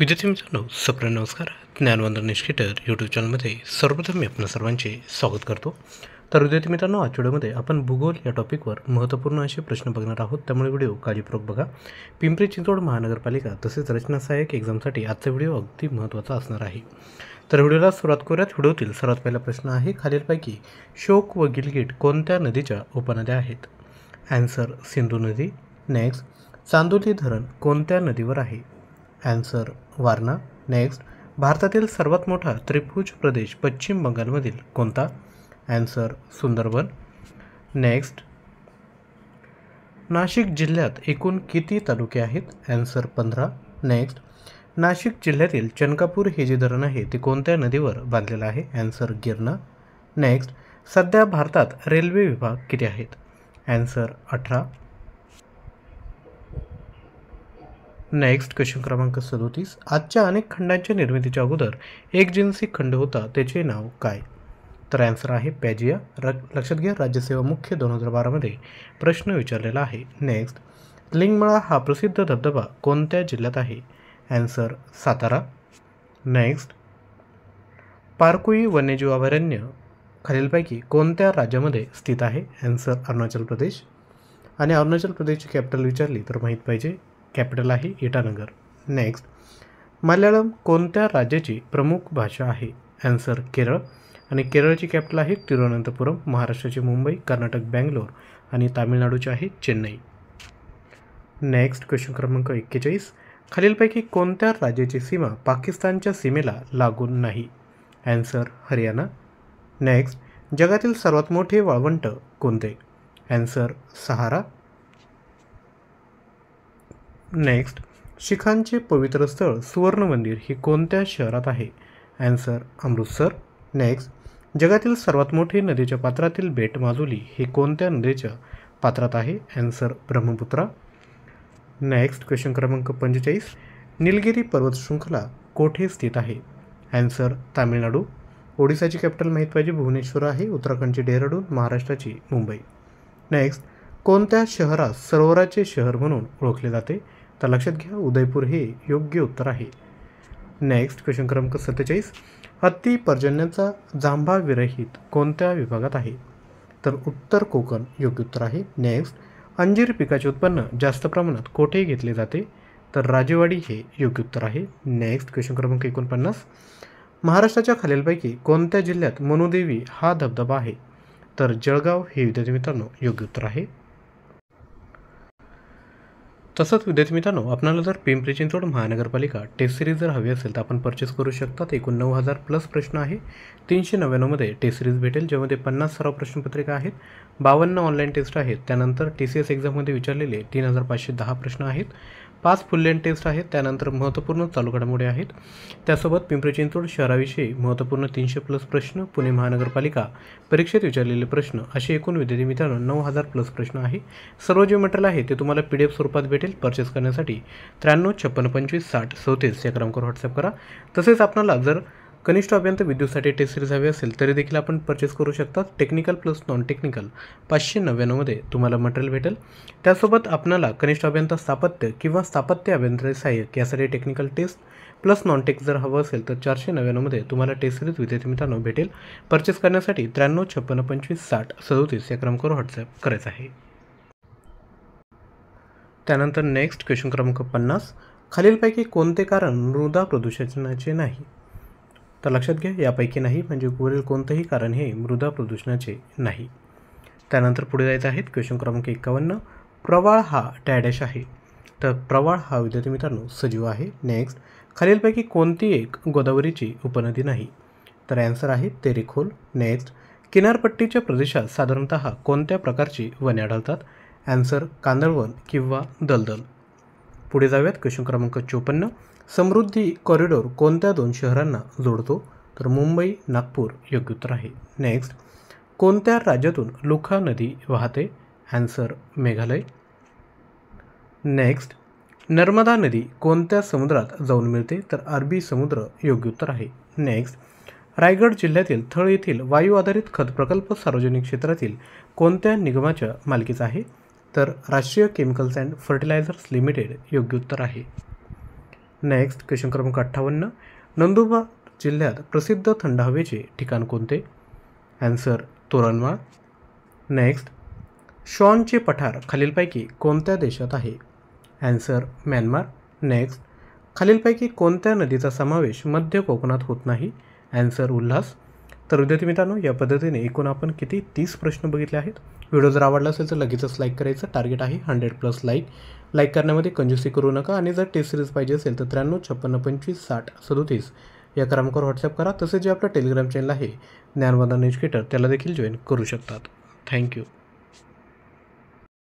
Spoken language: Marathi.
विद्यार्थी मित्रांनो सप्र नमस्कार ज्ञानवंदन निष्केटर यूट्यूब चॅनलमध्ये सर्वप्रथम मी आपल्या सर्वांचे स्वागत करतो तर विद्यार्थी मित्रांनो आज व्हिडिओमध्ये आपण भूगोल या टॉपिकवर महत्त्वपूर्ण असे प्रश्न बघणार आहोत त्यामुळे व्हिडिओ काळजीपूर्वक बघा पिंपरी चिंचवड महानगरपालिका तसेच रचना सहाय्यक एक्झामसाठी आजचा व्हिडिओ अगदी महत्त्वाचा असणार आहे तर व्हिडिओला सुरुवात करूयात व्हिडिओतील सर्वात पहिला प्रश्न आहे खालीलपैकी शोक व गिलगिट कोणत्या नदीच्या उपनद्या आहेत ॲन्सर सिंधू नदी नेक्स्ट चांदोली धरण कोणत्या नदीवर आहे ॲन्सर वारणा नेक्स्ट भारतातील सर्वात मोठा त्रिभुज प्रदेश पश्चिम बंगालमधील कोणता ॲन्सर सुंदरबन नेक्स्ट नाशिक जिल्ह्यात एकूण किती तालुके आहेत ॲन्सर पंधरा नेक्स्ट नाशिक जिल्ह्यातील चनकापूर हे जे धरण आहे ते कोणत्या नदीवर बांधलेलं आहे ॲन्सर गिरणा नेक्स्ट सध्या भारतात रेल्वे विभाग किती आहेत ॲन्सर अठरा नेक्स्ट क्वेश्चन क्रमांक सदोतीस आजच्या अनेक खंडांच्या निर्मितीच्या अगोदर एक जिन्सी खंड होता त्याचे नाव काय तर ॲन्सर आहे पॅजिया र लक्षात घ्या राज्यसेवा मुख्य दोन हजार बारामध्ये प्रश्न विचारलेला आहे नेक्स्ट लिंगमळा हा प्रसिद्ध धबधबा कोणत्या जिल्ह्यात आहे ॲन्सर सातारा नेक्स्ट पारकुई वन्यजीव अभयारण्य खालीलपैकी कोणत्या राज्यामध्ये स्थित आहे ॲन्सर अरुणाचल प्रदेश आणि अरुणाचल प्रदेशची कॅपिटल विचारली तर माहीत पाहिजे कॅपिटल आहे इटानगर नेक्स्ट मल्याळम कोणत्या राज्याची प्रमुख भाषा आहे ॲन्सर केरळ आणि केरळची कॅपिटल आहे तिरुवनंतपुरम महाराष्ट्राची मुंबई कर्नाटक बँगलोर आणि तामिळनाडूची आहे चेन्नई नेक्स्ट क्वेश्चन क्रमांक एक्केचाळीस खालीलपैकी कोणत्या राज्याची सीमा पाकिस्तानच्या सीमेला लागून नाही ॲन्सर हरियाणा नेक्स्ट जगातील सर्वात मोठे वाळवंट कोणते ॲन्सर सहारा नेक्स्ट शिखांचे पवित्र स्थळ सुवर्ण मंदिर हे कोणत्या शहरात आहे ॲन्सर अमृतसर नेक्स्ट जगातील सर्वात मोठे नदीच्या पात्रातील बेट माजुली हे कोणत्या नदीच्या पात्रात आहे अँसर ब्रह्मपुत्रा नेक्स्ट क्वेश्चन क्रमांक पंचेचाळीस निलगिरी पर्वत शृंखला कोठे स्थित आहे अँसर तामिळनाडू ओडिसाची कॅपिटल माहीत पाहिजे भुवनेश्वर आहे उत्तराखंडची डेहराडून महाराष्ट्राची मुंबई नेक्स्ट कोणत्या शहरात सरोवराचे शहर म्हणून ओळखले जाते तर लक्षात घ्या उदयपूर हे योग्य उत्तर आहे नेक्स्ट क्वेश्चन क्रमांक सत्तेचाळीस हत्ती पर्जन्याचा जांभा विरहित कोणत्या विभागात आहे तर उत्तर कोकण योग्य उत्तर आहे नेक्स्ट अंजीर पिकाचे उत्पन्न जास्त प्रमाणात कोठे घेतले जाते तर राजेवाडी हे योग्य उत्तर आहे नेक्स्ट क्वेश्चन क्रमांक एकोणपन्नास महाराष्ट्राच्या खालीलपैकी कोणत्या जिल्ह्यात मनुदेवी हा धबधबा आहे तर जळगाव हे विद्यार्थी मित्रांनो योग्य उत्तर आहे तसंच विद्यार्थी मित्रांनो आपल्याला जर पिंपरी चिंचवड महानगरपालिका टेस्ट सिरीज जर हवी असेल तर आपण परचेस करू शकतात एकूण नऊ हजार प्लस प्रश्न आहे तीनशे नव्याण्णवमध्ये टेस्ट सिरीज भेटेल ज्यामध्ये पन्नास सराव प्रश्नपत्रिका आहेत बावन्न ऑनलाईन टेस्ट आहेत त्यानंतर टी सी एस एक्झाममध्ये विचारलेले तीन हजार पाचशे दहा प्रश्न आहेत पाच फुल टेस्ट आहेत त्यानंतर महत्त्वपूर्ण चालू घडामोडी आहेत त्यासोबत पिंपरी चिंचवड शहराविषयी महत्त्वपूर्ण तीनशे प्लस प्रश्न पुणे महानगरपालिका परीक्षेत विचारलेले प्रश्न असे एकूण विद्यार्थी मित्रांनो नऊ हजार प्लस प्रश्न आहे सर्व जे मटेरियल आहे ते तुम्हाला पी डी एफ स्वरूपात भेटेल परचेस करण्यासाठी त्र्याण्णव छप्पन पंचवीस साठ सौतीस या क्रमांकावर व्हॉट्सअप करा तसेच आपणाला जर कनिष्ठ अभियंता विद्युतसाठी टेस्ट सिरीज हवी असेल तरी देखील आपण परचेस करू शकता टेक्निकल प्लस नॉन टेक्निकल पाचशे नव्याण्णवमध्ये तुम्हाला मटेरियल भेटेल त्यासोबत आपणाला कनिष्ठ अभियंता स्थापत्य किंवा स्थापत्य अभियंता सहाय्यक यासाठी technical test plus non tech जर हवं असेल तर चारशे नव्याण्णवमध्ये तुम्हाला टेस्ट सिरीज विद्यार्थी मित्रांनो भेटेल परचेस करण्यासाठी त्र्याण्णव छप्पन्न पंचवीस साठ सदोतीस या क्रमांकावर व्हॉट्सअप करायचं आहे त्यानंतर नेक्स्ट क्वेश्चन क्रमांक पन्नास खालीलपैकी कोणते कारण मृदा प्रदूषणाचे नाही तर लक्षात घ्या यापैकी नाही म्हणजे वरील कोणतंही कारण हे मृदा प्रदूषणाचे नाही त्यानंतर पुढे जायचं आहेत क्वेश्चन क्रमांक एक्कावन्न प्रवाळ हा टॅडॅश आहे तर प्रवाळ हा विद्यार्थी मित्रांनो सजीव आहे नेक्स्ट खालीलपैकी कोणती एक गोदावरीची उपनदी नाही तर ॲन्सर आहे तेरेखोल नेक्स्ट किनारपट्टीच्या प्रदेशात साधारणत कोणत्या प्रकारची वने आढळतात ॲन्सर कांदळवन किंवा दलदल पुढे जाऊयात क्वेश्चन क्रमांक चोपन्न समृद्धी कॉरिडॉर कोणत्या दोन शहरांना जोडतो तर मुंबई नागपूर योग्य उत्तर आहे नेक्स्ट कोणत्या राज्यातून लुखा नदी वाहते ॲन्सर मेघालय नेक्स्ट नर्मदा नदी कोणत्या समुद्रात जाऊन मिळते तर अरबी समुद्र योग्य उत्तर आहे नेक्स्ट रायगड जिल्ह्यातील थळ येथील वायू आधारित खत प्रकल्प सार्वजनिक क्षेत्रातील कोणत्या निगमाच्या मालकीचा आहे तर राष्ट्रीय केमिकल्स अँड फर्टिलायझर्स लिमिटेड योग्य उत्तर आहे नेक्स्ट क्वेश्चन क्रमांक अठ्ठावन्न नंदुरबार जिल्ह्यात प्रसिद्ध थंड हवेचे ठिकाण कोणते ॲन्सर तोरणमाळ नेक्स्ट शॉनचे पठार खालीलपैकी कोणत्या देशात आहे ॲन्सर म्यानमार नेक्स्ट खालीलपैकी कोणत्या नदीचा समावेश मध्य कोकणात होत नाही ॲन्सर उल्हास तर विद्यार्थी मित्रांनो या पद्धतीने एकूण आपण किती तीस प्रश्न बघितले आहेत व्हिडिओ जर आवडला असेल तर लगेचच लाईक करायचं टार्गेट आहे हंड्रेड प्लस लाईक लाईक करण्यामध्ये कंजुसी करू नका आणि जर टेस्ट सिरीज पाहिजे असेल तर त्र्याण्णव छप्पन्न पंचवीस साठ सदोतीस या क्रमांकावर व्हॉट्सअप करा तसेच जे आपलं टेलिग्राम चॅनल आहे ज्ञानवादन एज्युकेटर त्याला देखील जॉईन करू शकतात थँक्यू